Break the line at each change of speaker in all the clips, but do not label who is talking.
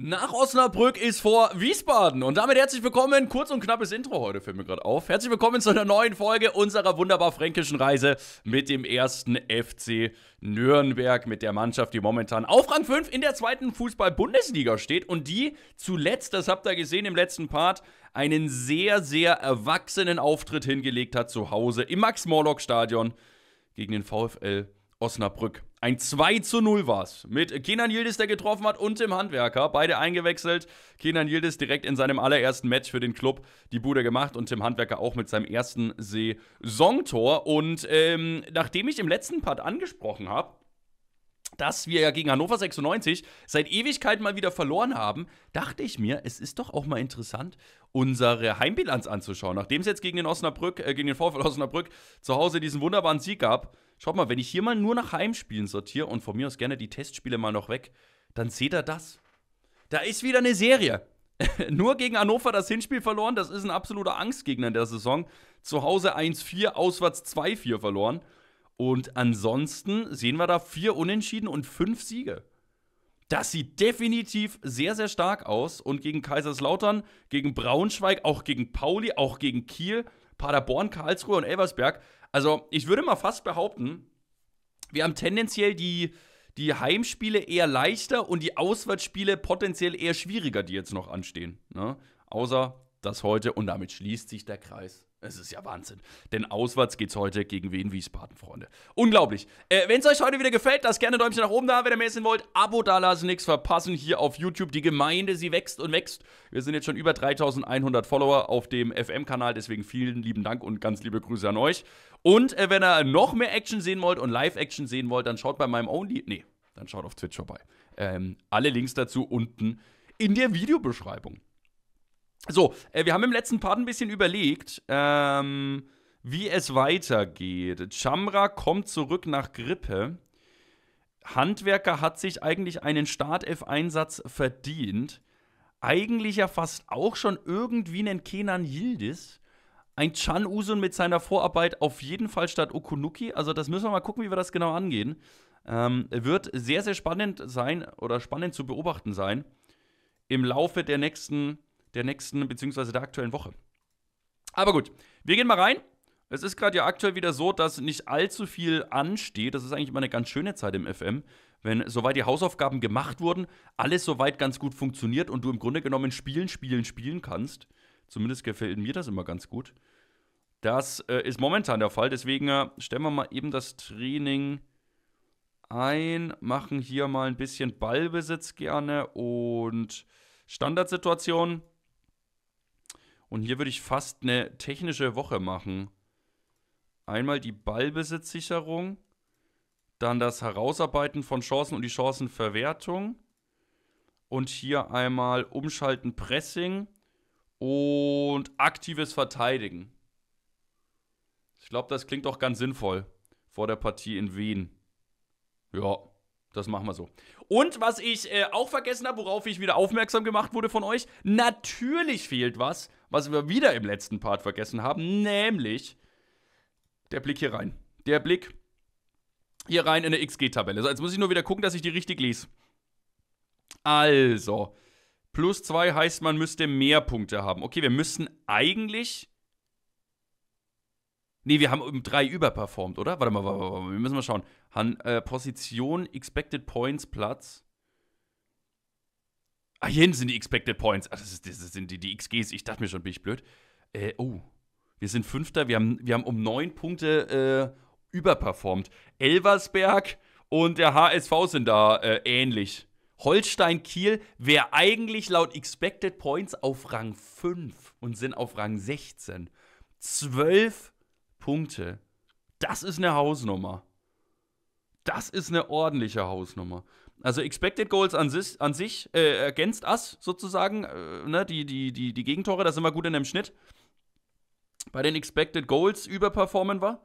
Nach Osnabrück ist vor Wiesbaden. Und damit herzlich willkommen. Kurz und knappes Intro heute fällt mir gerade auf. Herzlich willkommen zu einer neuen Folge unserer wunderbar fränkischen Reise mit dem ersten FC Nürnberg, mit der Mannschaft, die momentan auf Rang 5 in der zweiten Fußball-Bundesliga steht und die zuletzt, das habt ihr gesehen im letzten Part, einen sehr, sehr erwachsenen Auftritt hingelegt hat zu Hause im Max-Morlock-Stadion gegen den VfL Osnabrück. Ein 2 zu 0 war es. Mit Kenan Yildiz, der getroffen hat, und dem Handwerker. Beide eingewechselt. Kenan Yildiz direkt in seinem allerersten Match für den Club die Bude gemacht und Tim Handwerker auch mit seinem ersten Saisontor. Und ähm, nachdem ich im letzten Part angesprochen habe, dass wir ja gegen Hannover 96 seit Ewigkeit mal wieder verloren haben, dachte ich mir, es ist doch auch mal interessant, unsere Heimbilanz anzuschauen. Nachdem es jetzt gegen den Osnabrück, äh, gegen den VfL Osnabrück zu Hause diesen wunderbaren Sieg gab, schaut mal, wenn ich hier mal nur nach Heimspielen sortiere und von mir aus gerne die Testspiele mal noch weg, dann seht ihr das. Da ist wieder eine Serie. nur gegen Hannover das Hinspiel verloren, das ist ein absoluter Angstgegner in der Saison. Zu Hause 1-4, auswärts 2-4 verloren. Und ansonsten sehen wir da vier Unentschieden und fünf Siege. Das sieht definitiv sehr, sehr stark aus. Und gegen Kaiserslautern, gegen Braunschweig, auch gegen Pauli, auch gegen Kiel, Paderborn, Karlsruhe und Elversberg. Also, ich würde mal fast behaupten, wir haben tendenziell die, die Heimspiele eher leichter und die Auswärtsspiele potenziell eher schwieriger, die jetzt noch anstehen. Ne? Außer das heute und damit schließt sich der Kreis. Es ist ja Wahnsinn. Denn auswärts geht's heute gegen Wien Wiesbaden, Freunde. Unglaublich. Äh, Wenn es euch heute wieder gefällt, lasst gerne ein Däumchen nach oben da, wenn ihr mehr essen wollt. Abo da lassen, nichts verpassen. Hier auf YouTube die Gemeinde, sie wächst und wächst. Wir sind jetzt schon über 3100 Follower auf dem FM-Kanal. Deswegen vielen lieben Dank und ganz liebe Grüße an euch. Und äh, wenn ihr noch mehr Action sehen wollt und Live-Action sehen wollt, dann schaut bei meinem Only. Nee, dann schaut auf Twitch vorbei. Ähm, alle Links dazu unten in der Videobeschreibung. So, äh, wir haben im letzten Part ein bisschen überlegt, ähm, wie es weitergeht. Chamra kommt zurück nach Grippe. Handwerker hat sich eigentlich einen Start-F-Einsatz verdient. Eigentlich ja fast auch schon irgendwie einen Kenan Yildiz. Ein Chan Usun mit seiner Vorarbeit auf jeden Fall statt Okunuki. Also, das müssen wir mal gucken, wie wir das genau angehen. Ähm, wird sehr, sehr spannend sein oder spannend zu beobachten sein im Laufe der nächsten der nächsten bzw. der aktuellen Woche. Aber gut, wir gehen mal rein. Es ist gerade ja aktuell wieder so, dass nicht allzu viel ansteht. Das ist eigentlich immer eine ganz schöne Zeit im FM, wenn soweit die Hausaufgaben gemacht wurden, alles soweit ganz gut funktioniert und du im Grunde genommen spielen, spielen, spielen kannst. Zumindest gefällt mir das immer ganz gut. Das äh, ist momentan der Fall. Deswegen äh, stellen wir mal eben das Training ein, machen hier mal ein bisschen Ballbesitz gerne und Standardsituationen. Und hier würde ich fast eine technische Woche machen. Einmal die Ballbesitzsicherung, dann das Herausarbeiten von Chancen und die Chancenverwertung. Und hier einmal umschalten Pressing und aktives Verteidigen. Ich glaube, das klingt auch ganz sinnvoll vor der Partie in Wien. Ja, das machen wir so. Und was ich äh, auch vergessen habe, worauf ich wieder aufmerksam gemacht wurde von euch, natürlich fehlt was was wir wieder im letzten Part vergessen haben, nämlich der Blick hier rein. Der Blick hier rein in eine XG-Tabelle. So, jetzt muss ich nur wieder gucken, dass ich die richtig lese. Also, plus 2 heißt, man müsste mehr Punkte haben. Okay, wir müssen eigentlich. Nee, wir haben um 3 überperformt, oder? Warte mal, warte mal, warte mal, wir müssen mal schauen. Han, äh, Position, Expected Points, Platz. Ah, hier hinten sind die Expected Points. Ach, das, ist, das sind die, die XGs. Ich dachte mir schon, bin ich blöd. Äh, oh. Wir sind Fünfter. Wir haben, wir haben um neun Punkte äh, überperformt. Elversberg und der HSV sind da äh, ähnlich. Holstein Kiel wäre eigentlich laut Expected Points auf Rang 5 und sind auf Rang 16. Zwölf Punkte. Das ist eine Hausnummer. Das ist eine ordentliche Hausnummer. Also Expected Goals an sich, an sich äh, ergänzt us sozusagen, äh, ne, die, die, die, die Gegentore, da sind wir gut in dem Schnitt. Bei den Expected Goals überperformen war.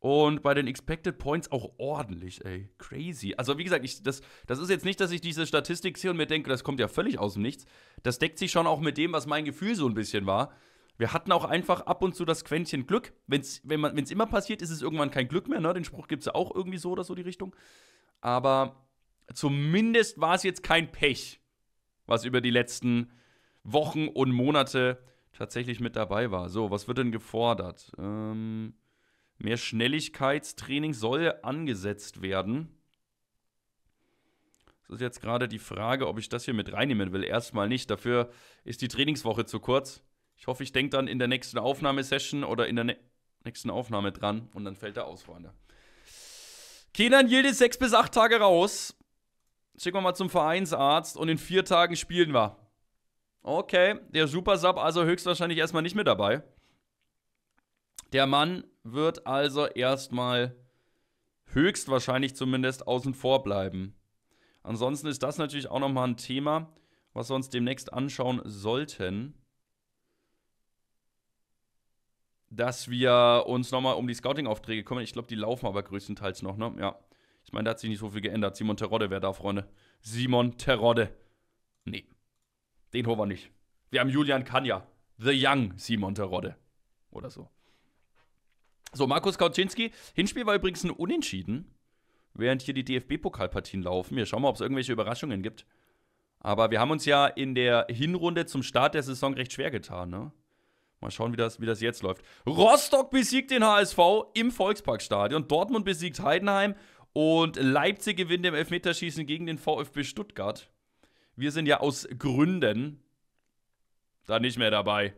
Und bei den Expected Points auch ordentlich, ey. Crazy. Also, wie gesagt, ich, das, das ist jetzt nicht, dass ich diese Statistik sehe und mir denke, das kommt ja völlig aus dem Nichts. Das deckt sich schon auch mit dem, was mein Gefühl so ein bisschen war. Wir hatten auch einfach ab und zu das Quäntchen Glück. Wenn's, wenn es immer passiert, ist es irgendwann kein Glück mehr, ne? Den Spruch gibt es ja auch irgendwie so oder so die Richtung. Aber zumindest war es jetzt kein Pech, was über die letzten Wochen und Monate tatsächlich mit dabei war. So, was wird denn gefordert? Ähm, mehr Schnelligkeitstraining soll angesetzt werden. Das ist jetzt gerade die Frage, ob ich das hier mit reinnehmen will. Erstmal nicht. Dafür ist die Trainingswoche zu kurz. Ich hoffe, ich denke dann in der nächsten Aufnahmesession oder in der ne nächsten Aufnahme dran und dann fällt er aus, Freunde. Kenan Yildiz sechs bis acht Tage raus schicken wir mal zum Vereinsarzt und in vier Tagen spielen wir. Okay, der Supersub Sub also höchstwahrscheinlich erstmal nicht mehr dabei. Der Mann wird also erstmal höchstwahrscheinlich zumindest außen vor bleiben. Ansonsten ist das natürlich auch nochmal ein Thema, was wir uns demnächst anschauen sollten. Dass wir uns nochmal um die Scouting-Aufträge kümmern. Ich glaube, die laufen aber größtenteils noch, ne? Ja. Ich meine, da hat sich nicht so viel geändert. Simon Terodde wäre da, Freunde. Simon Terodde. Nee, den holen wir nicht. Wir haben Julian Kanya. The Young Simon Terodde. Oder so. So, Markus Kautschinski. Hinspiel war übrigens ein Unentschieden. Während hier die DFB-Pokalpartien laufen. Wir schauen mal, ob es irgendwelche Überraschungen gibt. Aber wir haben uns ja in der Hinrunde zum Start der Saison recht schwer getan, ne? Mal schauen, wie das, wie das jetzt läuft. Rostock besiegt den HSV im Volksparkstadion. Dortmund besiegt Heidenheim. Und Leipzig gewinnt im Elfmeterschießen gegen den VfB Stuttgart. Wir sind ja aus Gründen da nicht mehr dabei.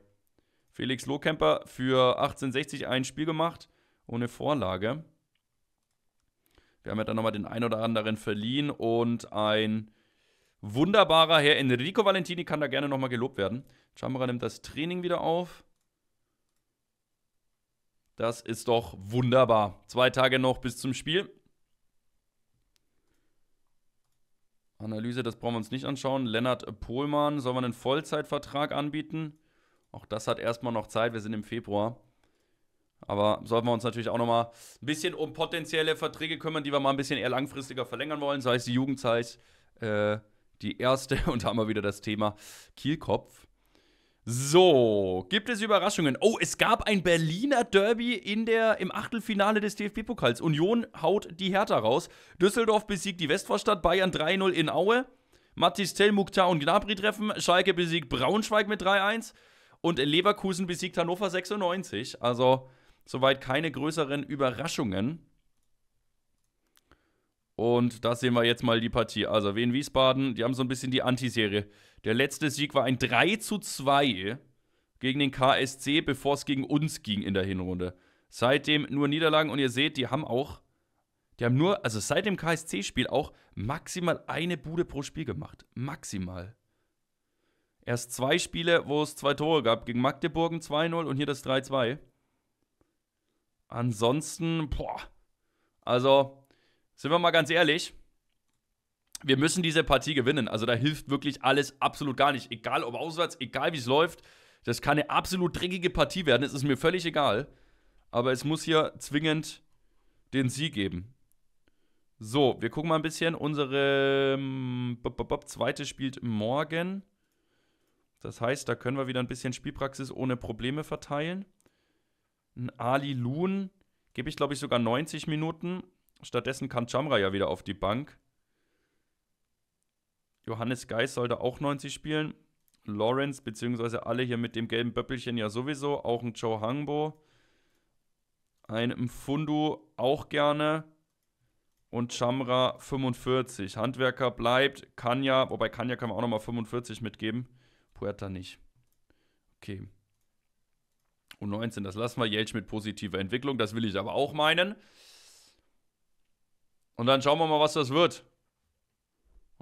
Felix Lohkemper für 1860 ein Spiel gemacht, ohne Vorlage. Wir haben ja dann nochmal den ein oder anderen verliehen und ein wunderbarer Herr Enrico Valentini kann da gerne nochmal gelobt werden. Chamberer nimmt das Training wieder auf. Das ist doch wunderbar. Zwei Tage noch bis zum Spiel. Analyse, das brauchen wir uns nicht anschauen. Lennart Pohlmann, soll man einen Vollzeitvertrag anbieten? Auch das hat erstmal noch Zeit, wir sind im Februar. Aber sollten wir uns natürlich auch nochmal ein bisschen um potenzielle Verträge kümmern, die wir mal ein bisschen eher langfristiger verlängern wollen, sei es die Jugendzeit, äh, die erste. Und da haben wir wieder das Thema Kielkopf. So, gibt es Überraschungen? Oh, es gab ein Berliner Derby in der, im Achtelfinale des DFB-Pokals. Union haut die Hertha raus. Düsseldorf besiegt die Westvorstadt, Bayern 3-0 in Aue. Mathis Tell, Mukhtar und Gnabry treffen. Schalke besiegt Braunschweig mit 3-1. Und Leverkusen besiegt Hannover 96. Also, soweit keine größeren Überraschungen. Und da sehen wir jetzt mal die Partie. Also, Wien Wiesbaden, die haben so ein bisschen die Antiserie der letzte Sieg war ein 3 zu 2 gegen den KSC, bevor es gegen uns ging in der Hinrunde. Seitdem nur Niederlagen und ihr seht, die haben auch, die haben nur, also seit dem KSC-Spiel auch maximal eine Bude pro Spiel gemacht. Maximal. Erst zwei Spiele, wo es zwei Tore gab. Gegen Magdeburgen 2-0 und hier das 3-2. Ansonsten, boah. Also, sind wir mal ganz ehrlich, wir müssen diese Partie gewinnen. Also da hilft wirklich alles absolut gar nicht. Egal ob auswärts, egal wie es läuft. Das kann eine absolut dreckige Partie werden. Es ist mir völlig egal. Aber es muss hier zwingend den Sieg geben. So, wir gucken mal ein bisschen. Unsere ähm, zweite spielt morgen. Das heißt, da können wir wieder ein bisschen Spielpraxis ohne Probleme verteilen. Ein Ali Loon gebe ich, glaube ich, sogar 90 Minuten. Stattdessen kann Chamra ja wieder auf die Bank. Johannes Geis sollte auch 90 spielen. Lawrence, beziehungsweise alle hier mit dem gelben Böppelchen ja sowieso. Auch ein Joe Hangbo. Ein Fundu auch gerne. Und Chamra 45. Handwerker bleibt. Kanya, wobei Kanya kann man auch nochmal 45 mitgeben. Puerta nicht. Okay. Und 19 das lassen wir. Jelch mit positiver Entwicklung, das will ich aber auch meinen. Und dann schauen wir mal, was das wird.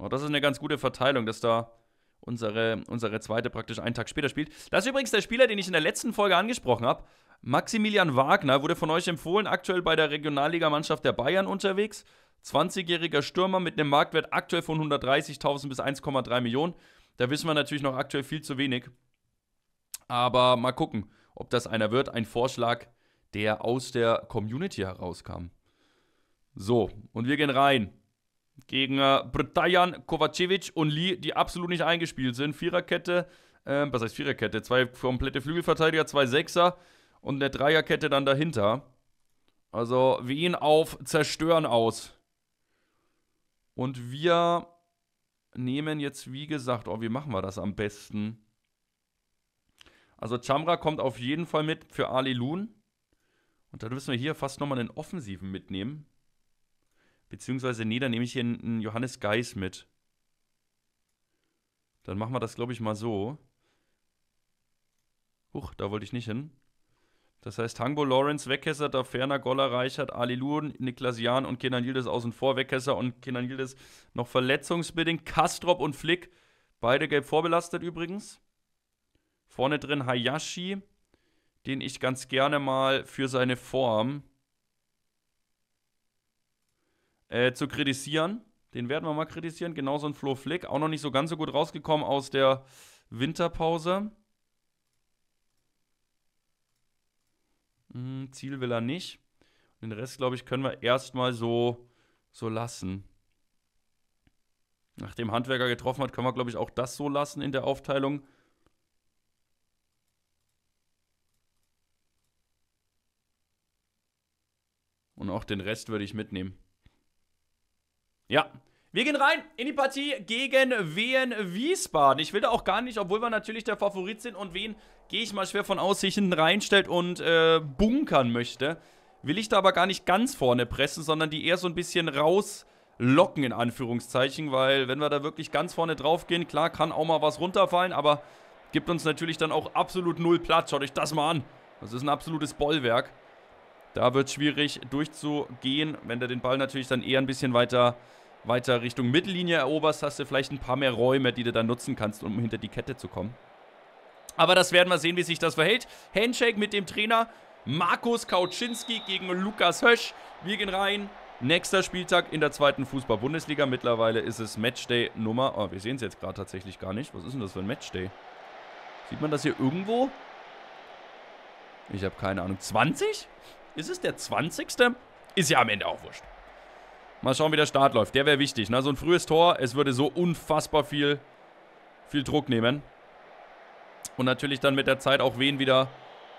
Oh, das ist eine ganz gute Verteilung, dass da unsere, unsere zweite praktisch einen Tag später spielt. Das ist übrigens der Spieler, den ich in der letzten Folge angesprochen habe. Maximilian Wagner wurde von euch empfohlen, aktuell bei der Regionalligamannschaft der Bayern unterwegs. 20-jähriger Stürmer mit einem Marktwert aktuell von 130.000 bis 1,3 Millionen. Da wissen wir natürlich noch aktuell viel zu wenig. Aber mal gucken, ob das einer wird. Ein Vorschlag, der aus der Community herauskam. So, und wir gehen rein gegen äh, Brtajan Kovacevic und Lee, die absolut nicht eingespielt sind. Viererkette, äh, was heißt Viererkette? Zwei komplette Flügelverteidiger, zwei Sechser und eine Dreierkette dann dahinter. Also wir ihn auf Zerstören aus. Und wir nehmen jetzt, wie gesagt, oh, wie machen wir das am besten? Also Chamra kommt auf jeden Fall mit für Ali Loon. Und dann müssen wir hier fast nochmal einen Offensiven mitnehmen. Beziehungsweise, nee, dann nehme ich hier einen Johannes Geis mit. Dann machen wir das, glaube ich, mal so. Huch, da wollte ich nicht hin. Das heißt, Hangbo, Lawrence, Wegkesser, Daferner, Goller, Reichert, Ali Luhn, Niklas Jahn und Kenan Yildiz außen vor. Wegkesser und Kenan Yildiz noch verletzungsbedingt. Kastrop und Flick, beide gelb vorbelastet übrigens. Vorne drin Hayashi, den ich ganz gerne mal für seine Form äh, zu kritisieren. Den werden wir mal kritisieren. Genauso ein Flo Flick. Auch noch nicht so ganz so gut rausgekommen aus der Winterpause. Hm, Ziel will er nicht. den Rest, glaube ich, können wir erstmal so, so lassen. Nachdem Handwerker getroffen hat, können wir, glaube ich, auch das so lassen in der Aufteilung. Und auch den Rest würde ich mitnehmen. Ja. Wir gehen rein in die Partie gegen Wien Wiesbaden. Ich will da auch gar nicht, obwohl wir natürlich der Favorit sind und Wien, gehe ich mal schwer von aus, sich hinten reinstellt und äh, bunkern möchte. Will ich da aber gar nicht ganz vorne pressen, sondern die eher so ein bisschen rauslocken, in Anführungszeichen. Weil wenn wir da wirklich ganz vorne drauf gehen, klar, kann auch mal was runterfallen, aber gibt uns natürlich dann auch absolut null Platz. Schaut euch das mal an. Das ist ein absolutes Bollwerk. Da wird es schwierig durchzugehen, wenn der den Ball natürlich dann eher ein bisschen weiter weiter Richtung Mittellinie eroberst, hast du vielleicht ein paar mehr Räume, die du dann nutzen kannst, um hinter die Kette zu kommen. Aber das werden wir sehen, wie sich das verhält. Handshake mit dem Trainer Markus Kautschinski gegen Lukas Hösch. Wir gehen rein. Nächster Spieltag in der zweiten Fußball-Bundesliga. Mittlerweile ist es Matchday Nummer. Oh, wir sehen es jetzt gerade tatsächlich gar nicht. Was ist denn das für ein Matchday? Sieht man das hier irgendwo? Ich habe keine Ahnung. 20? Ist es der 20.? Ist ja am Ende auch wurscht. Mal schauen, wie der Start läuft. Der wäre wichtig. Ne? So ein frühes Tor, es würde so unfassbar viel, viel Druck nehmen. Und natürlich dann mit der Zeit auch wen wieder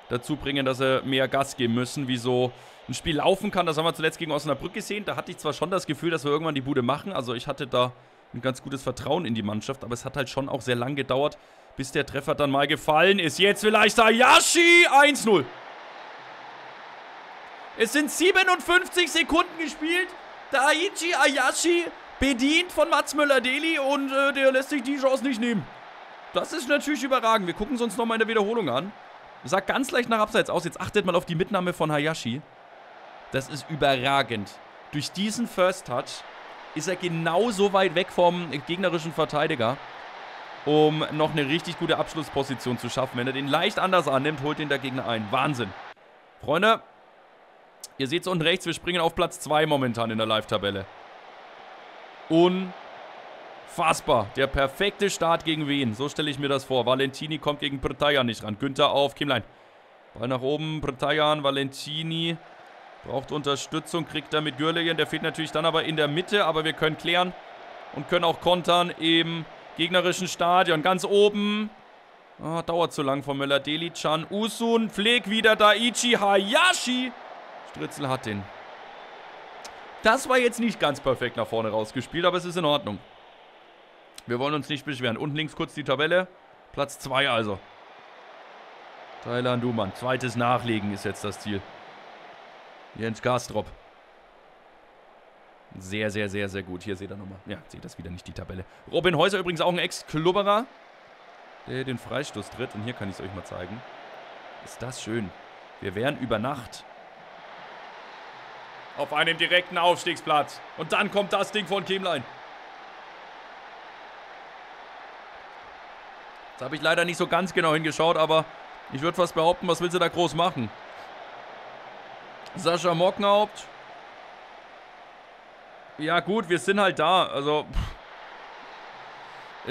dazu bringen, dass sie mehr Gas geben müssen. Wie so ein Spiel laufen kann, das haben wir zuletzt gegen Osnabrück gesehen. Da hatte ich zwar schon das Gefühl, dass wir irgendwann die Bude machen. Also ich hatte da ein ganz gutes Vertrauen in die Mannschaft. Aber es hat halt schon auch sehr lang gedauert, bis der Treffer dann mal gefallen ist. Jetzt vielleicht Hayashi 1-0. Es sind 57 Sekunden gespielt. Daichi Ayashi bedient von Mats müller deli und äh, der lässt sich die Chance nicht nehmen. Das ist natürlich überragend. Wir gucken es uns nochmal in der Wiederholung an. Sagt ganz leicht nach Abseits aus. Jetzt achtet mal auf die Mitnahme von Hayashi. Das ist überragend. Durch diesen First Touch ist er genauso weit weg vom gegnerischen Verteidiger, um noch eine richtig gute Abschlussposition zu schaffen. Wenn er den leicht anders annimmt, holt ihn der Gegner ein. Wahnsinn. Freunde, Ihr seht es unten rechts, wir springen auf Platz 2 momentan in der Live-Tabelle. Unfassbar. Der perfekte Start gegen Wien. So stelle ich mir das vor. Valentini kommt gegen Pritajan nicht ran. Günther auf, Kimlein. Ball nach oben, Pritajan, Valentini. Braucht Unterstützung, kriegt damit Gürligen. Der fehlt natürlich dann aber in der Mitte, aber wir können klären und können auch kontern im gegnerischen Stadion. Ganz oben. Oh, dauert zu lang von Möller. Deli, Chan, Usun, Pfleg wieder, Daichi, Hayashi. Stritzel hat den. Das war jetzt nicht ganz perfekt nach vorne rausgespielt, aber es ist in Ordnung. Wir wollen uns nicht beschweren. Unten links kurz die Tabelle. Platz 2 also. Thailand Dumann. Zweites Nachlegen ist jetzt das Ziel. Jens Gastrop. Sehr, sehr, sehr, sehr gut. Hier seht ihr nochmal. Ja, seht das wieder nicht, die Tabelle. Robin Häuser übrigens auch ein Ex-Klubberer, der den Freistoß tritt. Und hier kann ich es euch mal zeigen. Ist das schön. Wir wären über Nacht auf einem direkten Aufstiegsplatz. Und dann kommt das Ding von Kimlein. Jetzt habe ich leider nicht so ganz genau hingeschaut, aber ich würde fast behaupten, was will sie da groß machen? Sascha Mockenhaupt. Ja gut, wir sind halt da. Also, pff.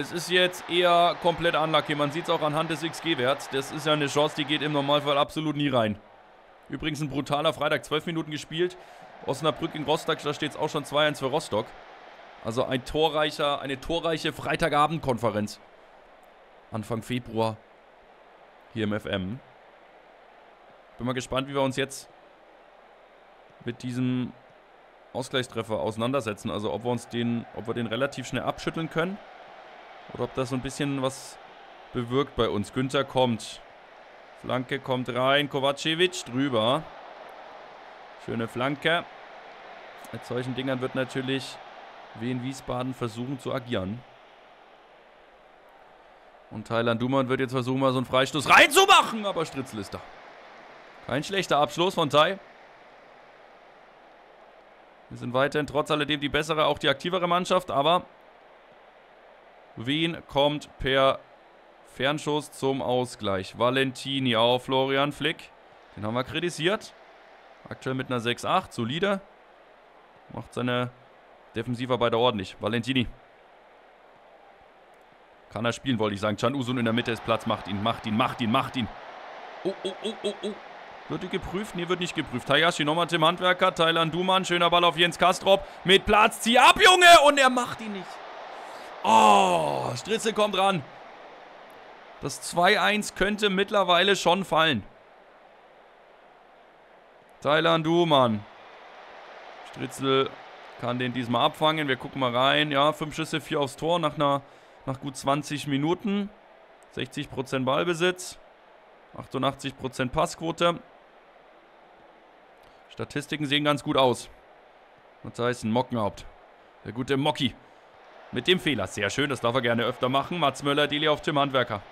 es ist jetzt eher komplett unlucky. Man sieht es auch anhand des XG-Werts. Das ist ja eine Chance, die geht im Normalfall absolut nie rein. Übrigens ein brutaler Freitag, 12 Minuten gespielt. Osnabrück in Rostock, da steht es auch schon 2-1 für Rostock. Also ein torreicher, eine torreiche Freitagabendkonferenz. Anfang Februar hier im FM. Bin mal gespannt, wie wir uns jetzt mit diesem Ausgleichstreffer auseinandersetzen. Also ob wir uns den, ob wir den relativ schnell abschütteln können. Oder ob das so ein bisschen was bewirkt bei uns. Günther kommt. Flanke kommt rein. Kovacevic drüber. Schöne Flanke. Mit solchen Dingern wird natürlich Wien Wiesbaden versuchen zu agieren. Und Thailand Duman wird jetzt versuchen, mal so einen Freistoß reinzumachen. Aber Stritzel ist da. Kein schlechter Abschluss von Thai. Wir sind weiterhin trotz alledem die bessere, auch die aktivere Mannschaft. Aber Wien kommt per Fernschuss zum Ausgleich. Valentini auf Florian Flick. Den haben wir kritisiert. Aktuell mit einer 6-8, solider. Macht seine Defensivarbeit ordentlich. Valentini. Kann er spielen, wollte ich sagen. Chan Usun in der Mitte ist Platz. Macht ihn, macht ihn, macht ihn, macht ihn. Oh, oh, oh, oh, oh. Wird geprüft? Nee, wird nicht geprüft. Hayashi nochmal Tim Handwerker. Thailand Duman. Schöner Ball auf Jens Kastrop. Mit Platz. Zieh ab, Junge! Und er macht ihn nicht. Oh, Stritze kommt ran. Das 2-1 könnte mittlerweile schon fallen. Thailand, du, Mann. Stritzel kann den diesmal abfangen. Wir gucken mal rein. Ja, fünf Schüsse, vier aufs Tor nach, einer, nach gut 20 Minuten. 60% Ballbesitz. 88% Passquote. Statistiken sehen ganz gut aus. Was heißt ein Mockenhaupt? Der gute Mocki. Mit dem Fehler. Sehr schön, das darf er gerne öfter machen. Mats Möller, Deli auf Tim Handwerker.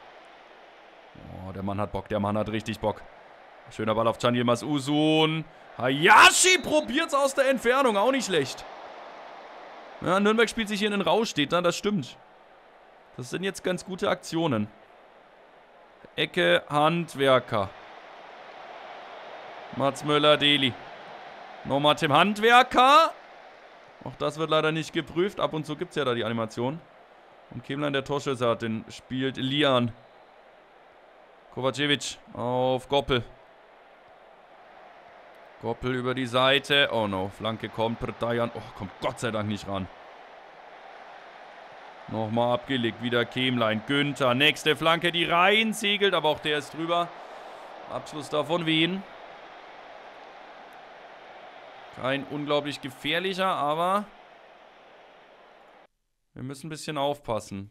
Oh, der Mann hat Bock, der Mann hat richtig Bock. Schöner Ball auf Can Yilmaz Hayashi probiert es aus der Entfernung. Auch nicht schlecht. Ja, Nürnberg spielt sich hier in den Rausch, steht da. Das stimmt. Das sind jetzt ganz gute Aktionen. Ecke, Handwerker. Mats Möller-Deli. Nochmal Tim Handwerker. Auch das wird leider nicht geprüft. Ab und zu gibt es ja da die Animation. Und Kemlein, der Torschütze hat, den spielt Lian. Kovacevic auf Goppel. Koppel über die Seite. Oh no, Flanke kommt. Pertajan. Oh, kommt Gott sei Dank nicht ran. Nochmal abgelegt. Wieder Kämlein. Günther. Nächste Flanke, die rein segelt. Aber auch der ist drüber. Abschluss davon Wien. Kein unglaublich gefährlicher, aber wir müssen ein bisschen aufpassen.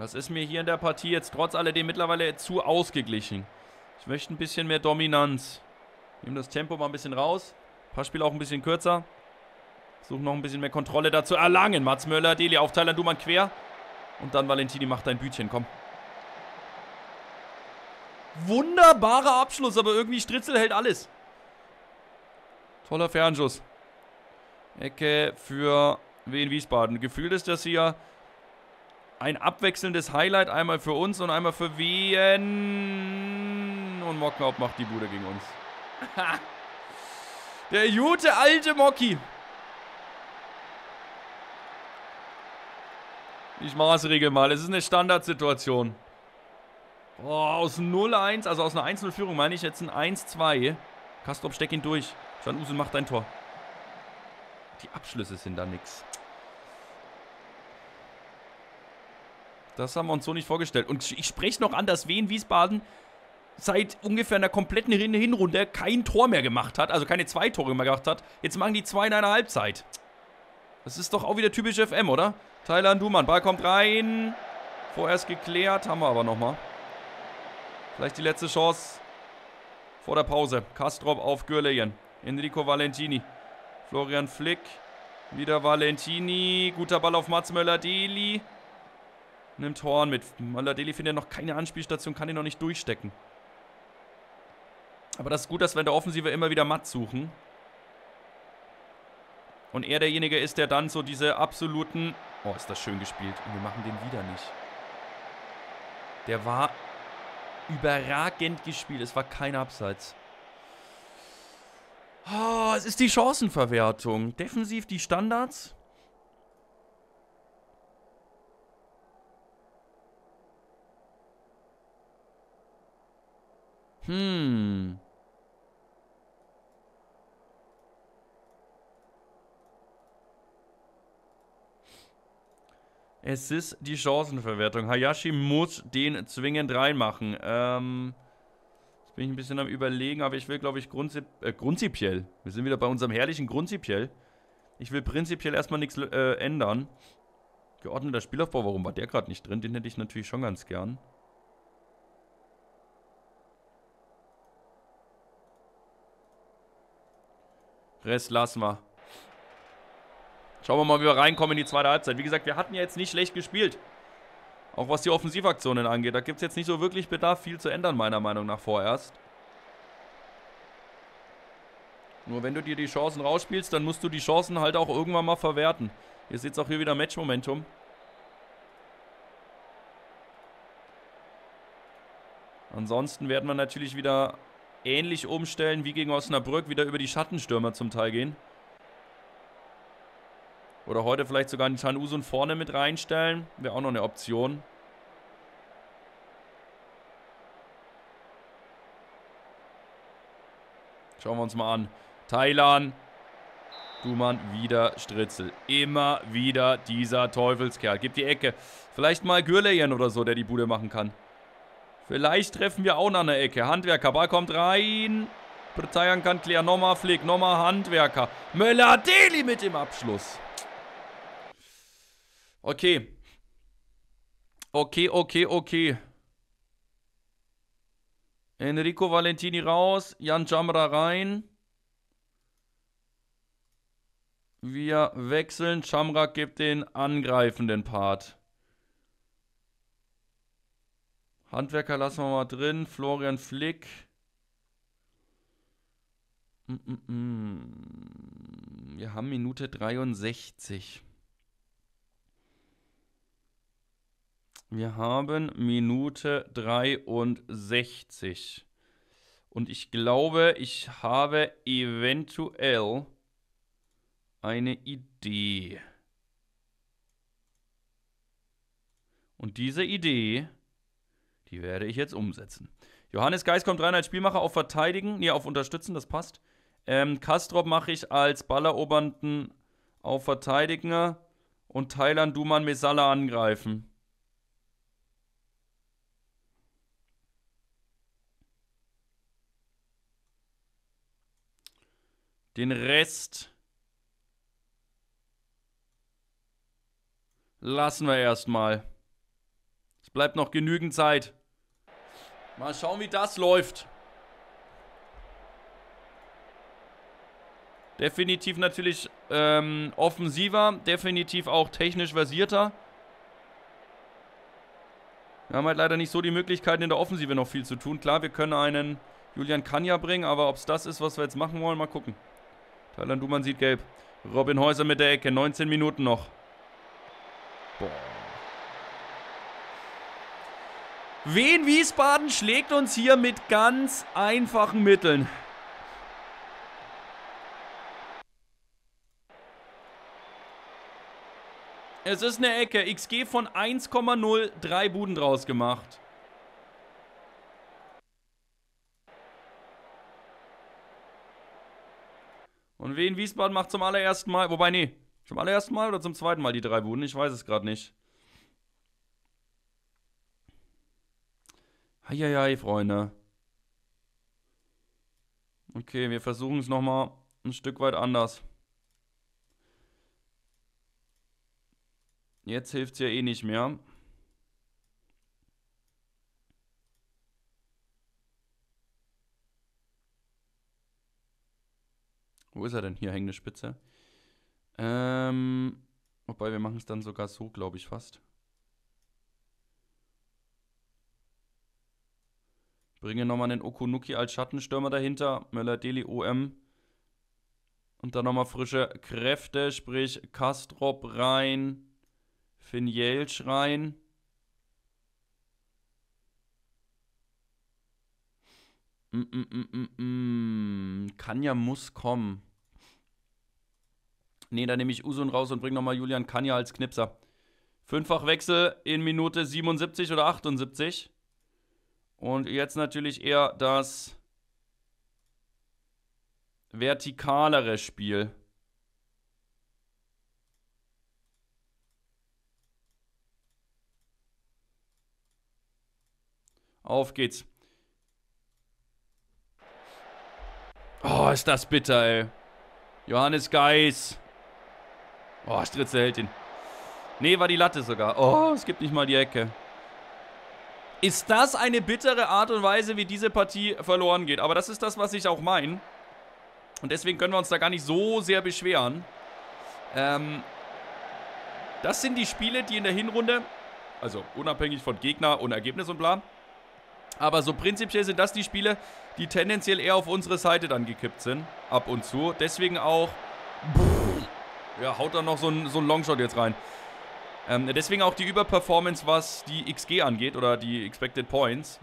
Das ist mir hier in der Partie jetzt trotz alledem mittlerweile zu ausgeglichen. Ich möchte ein bisschen mehr Dominanz. Nehmen das Tempo mal ein bisschen raus. Passspiel auch ein bisschen kürzer. Versuchen noch ein bisschen mehr Kontrolle dazu erlangen. Mats Möller, Deli auf Thailand, Duman quer. Und dann Valentini macht dein Bütchen, komm. Wunderbarer Abschluss, aber irgendwie Stritzel hält alles. Toller Fernschuss. Ecke für Wien Wiesbaden. Gefühlt ist das hier ein abwechselndes Highlight, einmal für uns und einmal für Wien. Und Mockenhaupt macht die Bude gegen uns. Der gute alte Mocki. Ich maßregel mal. Es ist eine Standardsituation. Oh, aus 0-1, also aus einer 1-0-Führung meine ich jetzt ein 1-2. Kastrop, steck ihn durch. Jan Usen macht ein Tor. Die Abschlüsse sind da nix. Das haben wir uns so nicht vorgestellt. Und ich spreche noch an, dass Wien Wiesbaden seit ungefähr einer kompletten Hinrunde kein Tor mehr gemacht hat, also keine zwei Tore mehr gemacht hat. Jetzt machen die zwei in einer Halbzeit. Das ist doch auch wieder typisch FM, oder? Tyler Dumann, Ball kommt rein. Vorerst geklärt, haben wir aber nochmal. Vielleicht die letzte Chance vor der Pause. Kastrop auf Gürlejen. Enrico Valentini. Florian Flick. Wieder Valentini. Guter Ball auf Mats Möller-Deli nimmt Horn mit. Maladeli findet ja noch keine Anspielstation, kann ihn noch nicht durchstecken. Aber das ist gut, dass wir in der Offensive immer wieder Matt suchen. Und er derjenige ist, der dann so diese absoluten... Oh, ist das schön gespielt. Und wir machen den wieder nicht. Der war überragend gespielt. Es war kein Abseits. Oh, es ist die Chancenverwertung. Defensiv die Standards. Hm. Es ist die Chancenverwertung. Hayashi muss den zwingend reinmachen. Ähm, jetzt bin ich ein bisschen am überlegen, aber ich will, glaube ich, grundzip äh, grundsätzlich. Wir sind wieder bei unserem herrlichen Grundsätzlich. Ich will prinzipiell erstmal nichts äh, ändern. Geordneter Spielaufbau, warum war der gerade nicht drin? Den hätte ich natürlich schon ganz gern. Rest lassen wir. Schauen wir mal, wie wir reinkommen in die zweite Halbzeit. Wie gesagt, wir hatten ja jetzt nicht schlecht gespielt. Auch was die Offensivaktionen angeht. Da gibt es jetzt nicht so wirklich Bedarf, viel zu ändern, meiner Meinung nach vorerst. Nur wenn du dir die Chancen rausspielst, dann musst du die Chancen halt auch irgendwann mal verwerten. Ihr seht auch hier wieder Matchmomentum. Ansonsten werden wir natürlich wieder ähnlich umstellen wie gegen Osnabrück, wieder über die Schattenstürmer zum Teil gehen. Oder heute vielleicht sogar Nitan Usun vorne mit reinstellen. Wäre auch noch eine Option. Schauen wir uns mal an. Thailand. Dumann wieder Stritzel. Immer wieder dieser Teufelskerl. Gibt die Ecke. Vielleicht mal Gürleyen oder so, der die Bude machen kann. Vielleicht treffen wir auch noch eine Ecke. Handwerker, Ball kommt rein. Bertayan kann klären. Nochmal Flick, nochmal Handwerker. Möller Deli mit dem Abschluss. Okay. Okay, okay, okay. Enrico Valentini raus. Jan Jamra rein. Wir wechseln. Chamra gibt den angreifenden Part. Handwerker lassen wir mal drin. Florian Flick. Mm, mm, mm. Wir haben Minute 63. Wir haben Minute 63. Und ich glaube, ich habe eventuell eine Idee. Und diese Idee die werde ich jetzt umsetzen. Johannes Geis kommt rein als Spielmacher auf Verteidigen, nee, auf Unterstützen, das passt. Ähm, Kastrop mache ich als Ballerobernden auf Verteidiger und Thailand Duman Mesala angreifen. Den Rest lassen wir erstmal. Es bleibt noch genügend Zeit. Mal schauen, wie das läuft. Definitiv natürlich ähm, offensiver, definitiv auch technisch versierter. Wir haben halt leider nicht so die Möglichkeiten in der Offensive noch viel zu tun. Klar, wir können einen Julian Kanya bringen, aber ob es das ist, was wir jetzt machen wollen, mal gucken. Thailand Duman sieht gelb. Robin Häuser mit der Ecke, 19 Minuten noch. Boah. Wien Wiesbaden schlägt uns hier mit ganz einfachen Mitteln. Es ist eine Ecke. XG von 1,0, drei Buden draus gemacht. Und Wien Wiesbaden macht zum allerersten Mal, wobei nee, zum allerersten Mal oder zum zweiten Mal die drei Buden, ich weiß es gerade nicht. Eieiei, Freunde. Okay, wir versuchen es nochmal ein Stück weit anders. Jetzt hilft es ja eh nicht mehr. Wo ist er denn? Hier hängende Spitze. Ähm, wobei wir machen es dann sogar so, glaube ich, fast. Bringe nochmal einen Okunuki als Schattenstürmer dahinter. Möller Deli OM. Und dann nochmal frische Kräfte, sprich Kastrop rein, Finjelsch rein. Mm, mm, mm, mm, mm. Kanja muss kommen. Ne, dann nehme ich Usun raus und bringe nochmal Julian Kanya als Knipser. Fünffach Wechsel in Minute 77 oder 78. Und jetzt natürlich eher das vertikalere Spiel. Auf geht's. Oh, ist das bitter, ey. Johannes Geis. Oh, Stritze hält ihn. Nee, war die Latte sogar. Oh, es gibt nicht mal die Ecke. Ist das eine bittere Art und Weise, wie diese Partie verloren geht? Aber das ist das, was ich auch meine. Und deswegen können wir uns da gar nicht so sehr beschweren. Ähm, das sind die Spiele, die in der Hinrunde, also unabhängig von Gegner und Ergebnis und bla, aber so prinzipiell sind das die Spiele, die tendenziell eher auf unsere Seite dann gekippt sind, ab und zu. Deswegen auch, pff, ja, haut da noch so ein, so ein Longshot jetzt rein. Ähm, deswegen auch die Überperformance, was die XG angeht oder die Expected Points.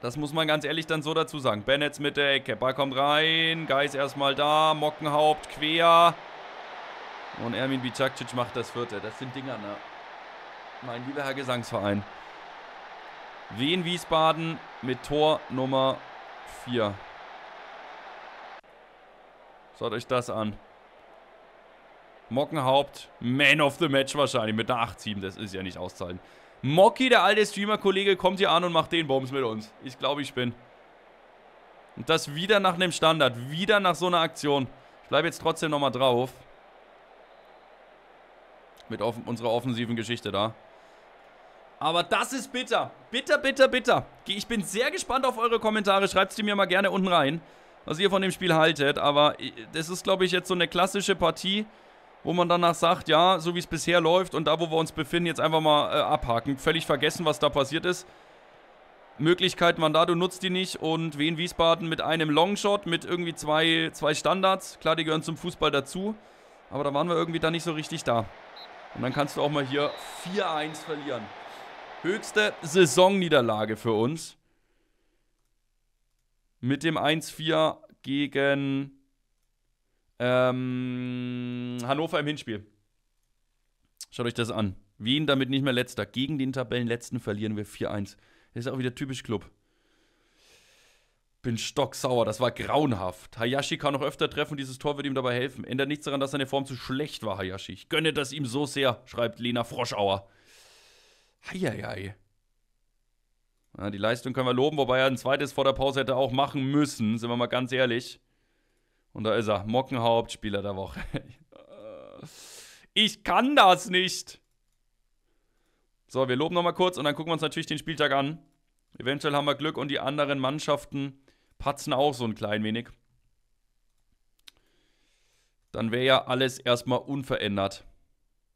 Das muss man ganz ehrlich dann so dazu sagen. Bennett mit der Ecke. Ball kommt rein. Geis erstmal da. Mockenhaupt quer. Und Ermin Bicakcic macht das vierte. Das sind Dinger, ne? Mein lieber Herr Gesangsverein. Wien Wiesbaden mit Tor Nummer 4. Schaut euch das an. Mockenhaupt, Man of the Match wahrscheinlich mit einer 8-7. Das ist ja nicht auszahlen. Mocky, der alte Streamer-Kollege, kommt hier an und macht den Bombs mit uns. Ich glaube, ich bin. Und das wieder nach einem Standard. Wieder nach so einer Aktion. Ich bleibe jetzt trotzdem nochmal drauf. Mit off unserer offensiven Geschichte da. Aber das ist bitter. Bitter, bitter, bitter. Ich bin sehr gespannt auf eure Kommentare. Schreibt sie mir mal gerne unten rein, was ihr von dem Spiel haltet. Aber äh, das ist, glaube ich, jetzt so eine klassische Partie wo man danach sagt, ja, so wie es bisher läuft und da, wo wir uns befinden, jetzt einfach mal äh, abhaken. Völlig vergessen, was da passiert ist. Möglichkeit Mandado nutzt die nicht und Wien Wiesbaden mit einem Longshot, mit irgendwie zwei, zwei Standards. Klar, die gehören zum Fußball dazu, aber da waren wir irgendwie da nicht so richtig da. Und dann kannst du auch mal hier 4-1 verlieren. Höchste Saisonniederlage für uns. Mit dem 1-4 gegen ähm, Hannover im Hinspiel. Schaut euch das an. Wien damit nicht mehr letzter. Gegen den Tabellenletzten verlieren wir 4-1. Das ist auch wieder typisch Club. Bin stocksauer, das war grauenhaft. Hayashi kann noch öfter treffen, dieses Tor wird ihm dabei helfen. Ändert nichts daran, dass seine Form zu schlecht war, Hayashi. Ich gönne das ihm so sehr, schreibt Lena Froschauer. Heieiei. Ja, die Leistung können wir loben, wobei er ein zweites vor der Pause hätte auch machen müssen, sind wir mal ganz ehrlich. Und da ist er, Mockenhaupt, Spieler der Woche. ich kann das nicht. So, wir loben nochmal kurz und dann gucken wir uns natürlich den Spieltag an. Eventuell haben wir Glück und die anderen Mannschaften patzen auch so ein klein wenig. Dann wäre ja alles erstmal unverändert.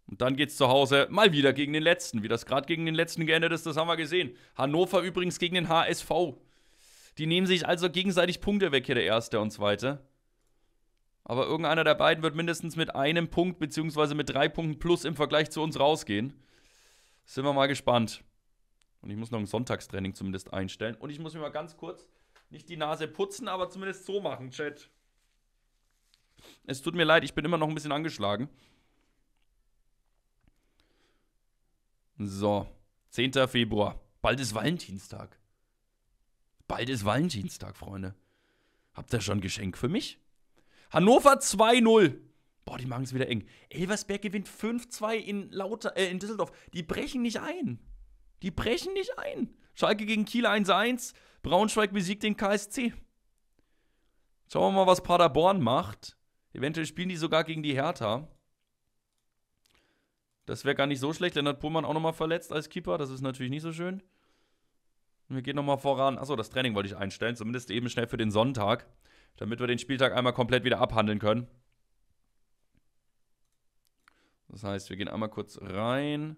Und dann geht es zu Hause mal wieder gegen den letzten. Wie das gerade gegen den letzten geendet ist, das haben wir gesehen. Hannover übrigens gegen den HSV. Die nehmen sich also gegenseitig Punkte weg hier, der erste und zweite. Aber irgendeiner der beiden wird mindestens mit einem Punkt beziehungsweise mit drei Punkten plus im Vergleich zu uns rausgehen. Sind wir mal gespannt. Und ich muss noch ein Sonntagstraining zumindest einstellen. Und ich muss mir mal ganz kurz nicht die Nase putzen, aber zumindest so machen, Chat. Es tut mir leid, ich bin immer noch ein bisschen angeschlagen. So, 10. Februar. Bald ist Valentinstag. Bald ist Valentinstag, Freunde. Habt ihr schon ein Geschenk für mich? Hannover 2-0. Boah, die machen es wieder eng. Elversberg gewinnt 5-2 in, äh, in Düsseldorf. Die brechen nicht ein. Die brechen nicht ein. Schalke gegen Kiel 1-1. Braunschweig besiegt den KSC. Schauen wir mal, was Paderborn macht. Eventuell spielen die sogar gegen die Hertha. Das wäre gar nicht so schlecht. Lennart Pullmann auch nochmal verletzt als Keeper. Das ist natürlich nicht so schön. Wir gehen nochmal voran. Achso, das Training wollte ich einstellen. Zumindest eben schnell für den Sonntag damit wir den Spieltag einmal komplett wieder abhandeln können. Das heißt, wir gehen einmal kurz rein.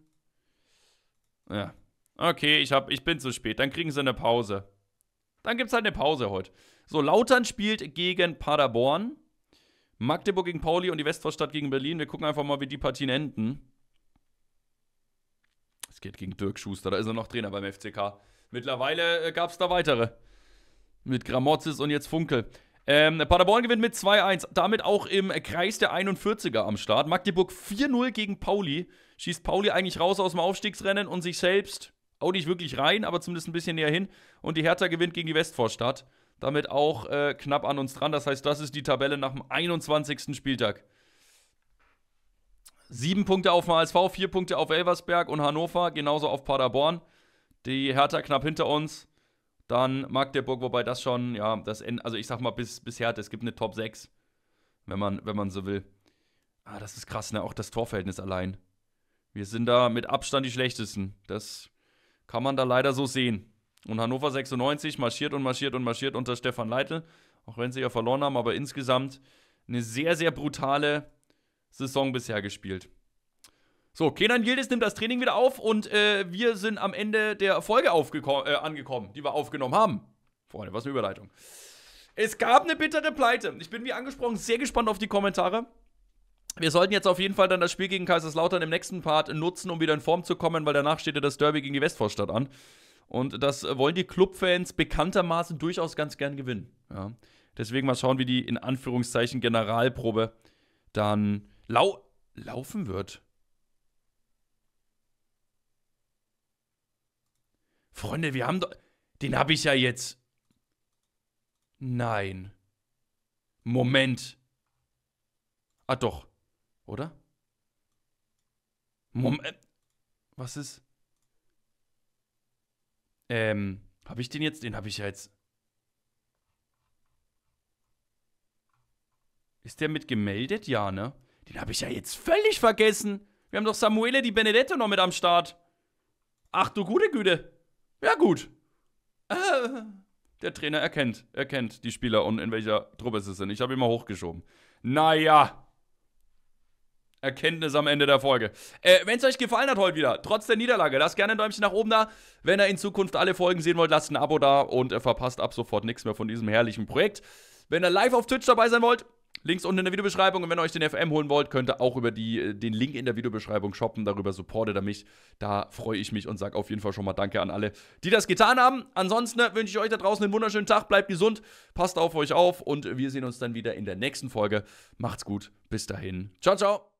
Ja. Okay, ich, hab, ich bin zu spät. Dann kriegen sie eine Pause. Dann gibt es halt eine Pause heute. So, Lautern spielt gegen Paderborn. Magdeburg gegen Pauli und die Westvorstadt gegen Berlin. Wir gucken einfach mal, wie die Partien enden. Es geht gegen Dirk Schuster. Da ist er noch Trainer beim FCK. Mittlerweile äh, gab es da weitere. Mit Gramozis und jetzt Funkel. Ähm, Paderborn gewinnt mit 2-1, damit auch im Kreis der 41er am Start. Magdeburg 4-0 gegen Pauli. Schießt Pauli eigentlich raus aus dem Aufstiegsrennen und sich selbst auch nicht wirklich rein, aber zumindest ein bisschen näher hin. Und die Hertha gewinnt gegen die Westvorstadt. Damit auch äh, knapp an uns dran. Das heißt, das ist die Tabelle nach dem 21. Spieltag. Sieben Punkte auf dem HSV, vier Punkte auf Elversberg und Hannover, genauso auf Paderborn. Die Hertha knapp hinter uns. Dann Magdeburg, wobei das schon, ja, das Ende, also ich sag mal, bis, bis es gibt eine Top 6, wenn man, wenn man so will. Ah, das ist krass, ne? Auch das Torverhältnis allein. Wir sind da mit Abstand die schlechtesten. Das kann man da leider so sehen. Und Hannover 96 marschiert und marschiert und marschiert unter Stefan Leitl, auch wenn sie ja verloren haben, aber insgesamt eine sehr, sehr brutale Saison bisher gespielt. So, Kenan Gildes nimmt das Training wieder auf und äh, wir sind am Ende der Folge äh, angekommen, die wir aufgenommen haben. Freunde, was eine Überleitung. Es gab eine bittere Pleite. Ich bin wie angesprochen sehr gespannt auf die Kommentare. Wir sollten jetzt auf jeden Fall dann das Spiel gegen Kaiserslautern im nächsten Part nutzen, um wieder in Form zu kommen, weil danach steht ja das Derby gegen die Westvorstadt an. Und das wollen die Clubfans bekanntermaßen durchaus ganz gern gewinnen. Ja. Deswegen mal schauen, wie die in Anführungszeichen Generalprobe dann lau laufen wird. Freunde, wir haben doch... Den habe ich ja jetzt. Nein. Moment. Ah, doch. Oder? Moment. Äh, was ist? Ähm, habe ich den jetzt? Den habe ich ja jetzt. Ist der mit gemeldet? Ja, ne? Den habe ich ja jetzt völlig vergessen. Wir haben doch Samuele Di Benedetto noch mit am Start. Ach du gute Güte ja gut. Äh, der Trainer erkennt, erkennt die Spieler und in welcher Truppe sie sind. Ich habe ihn mal hochgeschoben. Naja. Erkenntnis am Ende der Folge. Äh, Wenn es euch gefallen hat heute wieder, trotz der Niederlage, lasst gerne ein Däumchen nach oben da. Wenn ihr in Zukunft alle Folgen sehen wollt, lasst ein Abo da und äh, verpasst ab sofort nichts mehr von diesem herrlichen Projekt. Wenn ihr live auf Twitch dabei sein wollt, Links unten in der Videobeschreibung. Und wenn ihr euch den FM holen wollt, könnt ihr auch über die, äh, den Link in der Videobeschreibung shoppen. Darüber supportet er mich. Da freue ich mich und sage auf jeden Fall schon mal Danke an alle, die das getan haben. Ansonsten äh, wünsche ich euch da draußen einen wunderschönen Tag. Bleibt gesund. Passt auf euch auf. Und wir sehen uns dann wieder in der nächsten Folge. Macht's gut. Bis dahin. Ciao, ciao.